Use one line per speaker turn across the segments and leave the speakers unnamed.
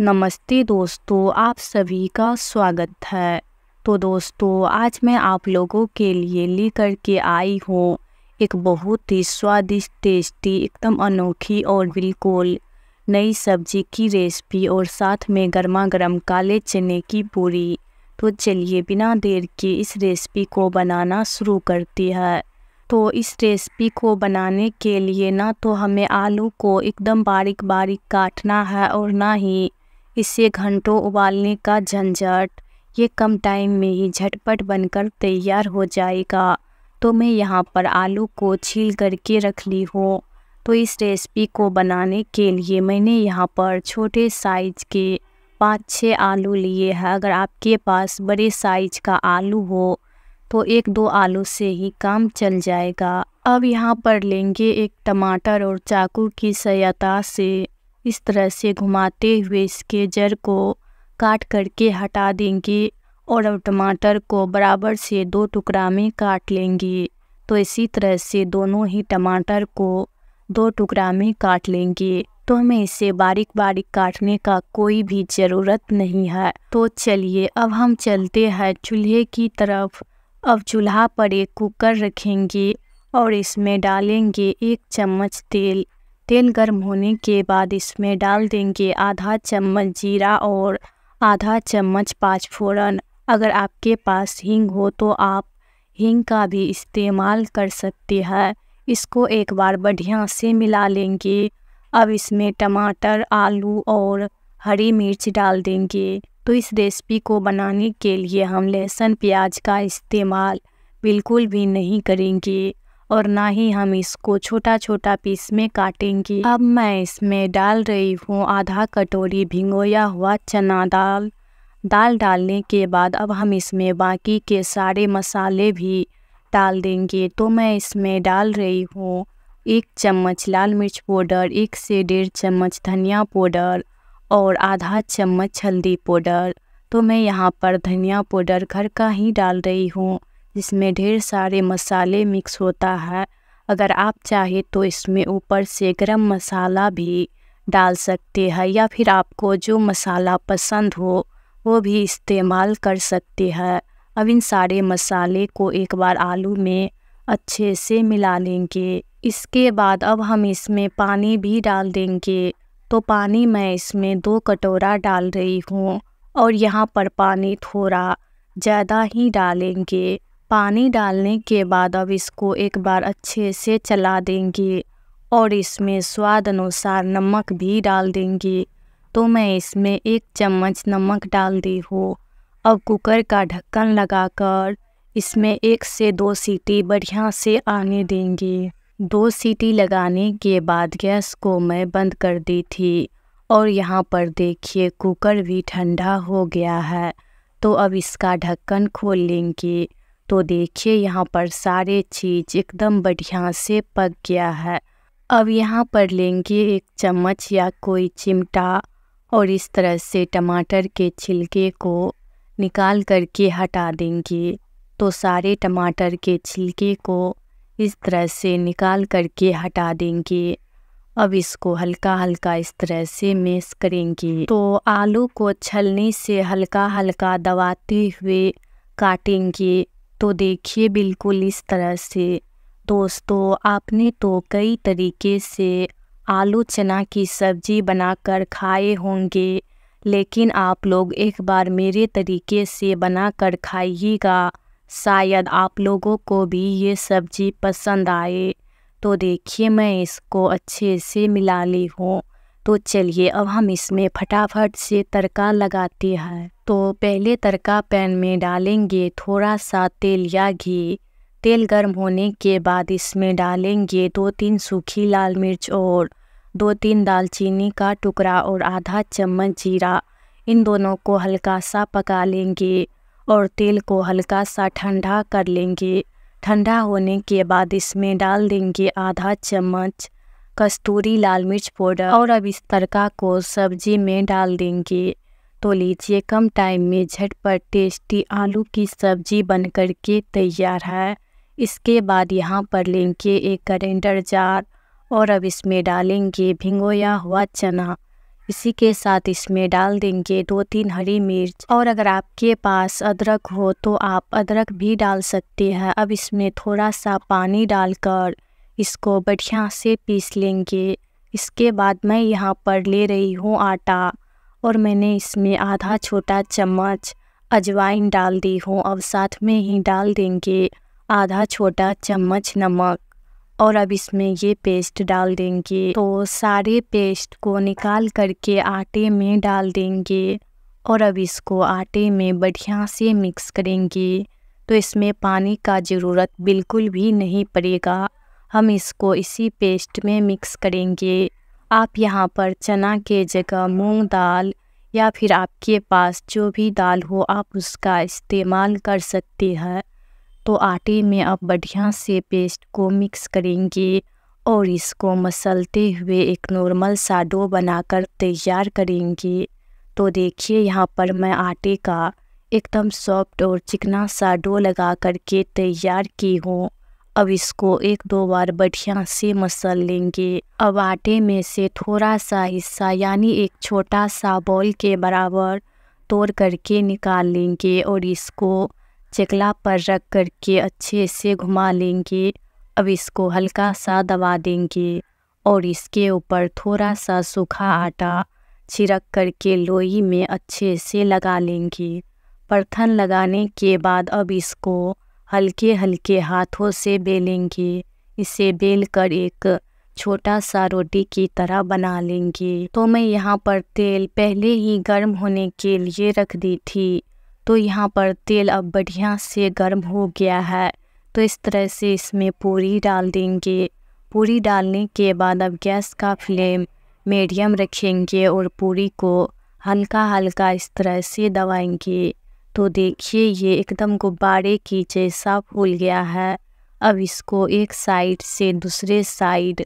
नमस्ते दोस्तों आप सभी का स्वागत है तो दोस्तों आज मैं आप लोगों के लिए लेकर के आई हूँ एक बहुत ही स्वादिष्ट टेस्टी एकदम अनोखी और बिल्कुल नई सब्जी की रेसिपी और साथ में गर्मा गर्म काले चने की पूरी तो चलिए बिना देर के इस रेसिपी को बनाना शुरू करती है तो इस रेसिपी को बनाने के लिए ना तो हमें आलू को एकदम बारीक बारीक काटना है और ना ही इसे घंटों उबालने का झंझट ये कम टाइम में ही झटपट बनकर तैयार हो जाएगा तो मैं यहाँ पर आलू को छील करके रख ली हूँ तो इस रेसिपी को बनाने के लिए मैंने यहाँ पर छोटे साइज के पाँच छः आलू लिए हैं अगर आपके पास बड़े साइज का आलू हो तो एक दो आलू से ही काम चल जाएगा अब यहाँ पर लेंगे एक टमाटर और चाकू की सहायता से इस तरह से घुमाते हुए इसके जड़ को काट करके हटा देंगे और अब टमाटर को बराबर से दो टुकड़ा में काट लेंगे तो इसी तरह से दोनों ही टमाटर को दो टुकड़ा में काट लेंगे तो हमें इसे बारीक बारीक काटने का कोई भी ज़रूरत नहीं है तो चलिए अब हम चलते हैं चूल्हे की तरफ अब चूल्हा पर एक कुकर रखेंगे और इसमें डालेंगे एक चम्मच तेल तेल गर्म होने के बाद इसमें डाल देंगे आधा चम्मच जीरा और आधा चम्मच पाँच फोरन अगर आपके पास हींग हो तो आप हींग का भी इस्तेमाल कर सकते हैं इसको एक बार बढ़िया से मिला लेंगे अब इसमें टमाटर आलू और हरी मिर्च डाल देंगे तो इस रेसिपी को बनाने के लिए हम लहसुन प्याज का इस्तेमाल बिल्कुल भी नहीं करेंगे और ना ही हम इसको छोटा छोटा पीस में काटेंगे अब मैं इसमें डाल रही हूँ आधा कटोरी भिंगोया हुआ चना दाल दाल डालने के बाद अब हम इसमें बाकी के सारे मसाले भी डाल देंगे तो मैं इसमें डाल रही हूँ एक चम्मच लाल मिर्च पाउडर एक से डेढ़ चम्मच धनिया पाउडर और आधा चम्मच हल्दी पाउडर तो मैं यहाँ पर धनिया पाउडर घर का ही डाल रही हूँ जिसमें ढेर सारे मसाले मिक्स होता है अगर आप चाहे तो इसमें ऊपर से गरम मसाला भी डाल सकते हैं या फिर आपको जो मसाला पसंद हो वो भी इस्तेमाल कर सकते हैं अब इन सारे मसाले को एक बार आलू में अच्छे से मिला लेंगे इसके बाद अब हम इसमें पानी भी डाल देंगे तो पानी मैं इसमें दो कटोरा डाल रही हूँ और यहाँ पर पानी थोड़ा ज़्यादा ही डालेंगे पानी डालने के बाद अब इसको एक बार अच्छे से चला देंगे और इसमें स्वाद अनुसार नमक भी डाल देंगे तो मैं इसमें एक चम्मच नमक डाल दी हूँ अब कुकर का ढक्कन लगाकर इसमें एक से दो सीटी बढ़िया से आने देंगे दो सीटी लगाने के बाद गैस को मैं बंद कर दी थी और यहाँ पर देखिए कुकर भी ठंडा हो गया है तो अब इसका ढक्कन खोल लेंगे तो देखिए यहाँ पर सारे चीज़ एकदम बढ़िया से पक गया है अब यहाँ पर लेंगे एक चम्मच या कोई चिमटा और इस तरह से टमाटर के छिलके को निकाल करके हटा देंगे तो सारे टमाटर के छिलके को इस तरह से निकाल करके हटा देंगे अब इसको हल्का हल्का इस तरह से मेस करेंगे तो आलू को छलनी से हल्का हल्का दबाते हुए काटेंगे तो देखिए बिल्कुल इस तरह से दोस्तों आपने तो कई तरीके से आलू चना की सब्जी बनाकर खाए होंगे लेकिन आप लोग एक बार मेरे तरीके से बनाकर खाइएगा शायद आप लोगों को भी ये सब्जी पसंद आए तो देखिए मैं इसको अच्छे से मिला ली हूँ तो चलिए अब हम इसमें फटाफट से तड़का लगाते हैं तो पहले तड़का पैन में डालेंगे थोड़ा सा तेल या घी तेल गर्म होने के बाद इसमें डालेंगे दो तीन सूखी लाल मिर्च और दो तीन दालचीनी का टुकड़ा और आधा चम्मच जीरा इन दोनों को हल्का सा पका लेंगे और तेल को हल्का सा ठंडा कर लेंगे ठंडा होने के बाद इसमें डाल देंगे आधा चम्मच कस्तूरी लाल मिर्च पाउडर और अब इस तड़का को सब्जी में डाल देंगे तो लीजिए कम टाइम में झटपट टेस्टी आलू की सब्जी बन कर के तैयार है इसके बाद यहाँ पर लेंगे एक करेंडर जार और अब इसमें डालेंगे भिंगोया हुआ चना इसी के साथ इसमें डाल देंगे दो तीन हरी मिर्च और अगर आपके पास अदरक हो तो आप अदरक भी डाल सकते हैं अब इसमें थोड़ा सा पानी डालकर इसको बढ़िया से पीस लेंगे इसके बाद मैं यहाँ पर ले रही हूँ आटा और मैंने इसमें आधा छोटा चम्मच अजवाइन डाल दी हूँ अब साथ में ही डाल देंगे आधा छोटा चम्मच नमक और अब इसमें ये पेस्ट डाल देंगे तो सारे पेस्ट को निकाल करके आटे में डाल देंगे और अब इसको आटे में बढ़िया से मिक्स करेंगे तो इसमें पानी का ज़रूरत बिल्कुल भी नहीं पड़ेगा हम इसको इसी पेस्ट में मिक्स करेंगे आप यहाँ पर चना के जगह मूंग दाल या फिर आपके पास जो भी दाल हो आप उसका इस्तेमाल कर सकते हैं तो आटे में आप बढ़िया से पेस्ट को मिक्स करेंगे और इसको मसलते हुए एक नॉर्मल सा डो बनाकर तैयार करेंगे तो देखिए यहाँ पर मैं आटे का एकदम सॉफ्ट और चिकना सा डो लगा करके तैयार की हूँ अब इसको एक दो बार बढ़िया से मसल लेंगे अब आटे में से थोड़ा सा हिस्सा यानी एक छोटा सा बॉल के बराबर तोड़ करके निकाल लेंगे और इसको चकला पर रख करके अच्छे से घुमा लेंगे अब इसको हल्का सा दबा देंगे और इसके ऊपर थोड़ा सा सूखा आटा छिड़क करके लोई में अच्छे से लगा लेंगे परथन लगाने के बाद अब इसको हल्के हल्के हाथों से बेलेंगे इसे बेलकर एक छोटा सा रोटी की तरह बना लेंगे तो मैं यहाँ पर तेल पहले ही गर्म होने के लिए रख दी थी तो यहाँ पर तेल अब बढ़िया से गर्म हो गया है तो इस तरह से इसमें पूरी डाल देंगे पूरी डालने के बाद अब गैस का फ्लेम मीडियम रखेंगे और पूरी को हल्का हल्का इस तरह से दबाएंगे तो देखिए ये एकदम गुब्बारे की जैसा फूल गया है अब इसको एक साइड से दूसरे साइड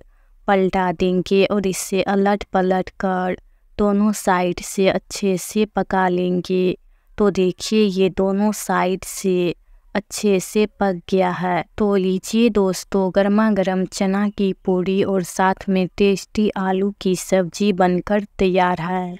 पलटा देंगे और इसे अलट पलट कर दोनों साइड से अच्छे से पका लेंगे तो देखिए ये दोनों साइड से अच्छे से पक गया है तो लीजिए दोस्तों गर्मा गर्म चना की पूड़ी और साथ में टेस्टी आलू की सब्जी बनकर तैयार है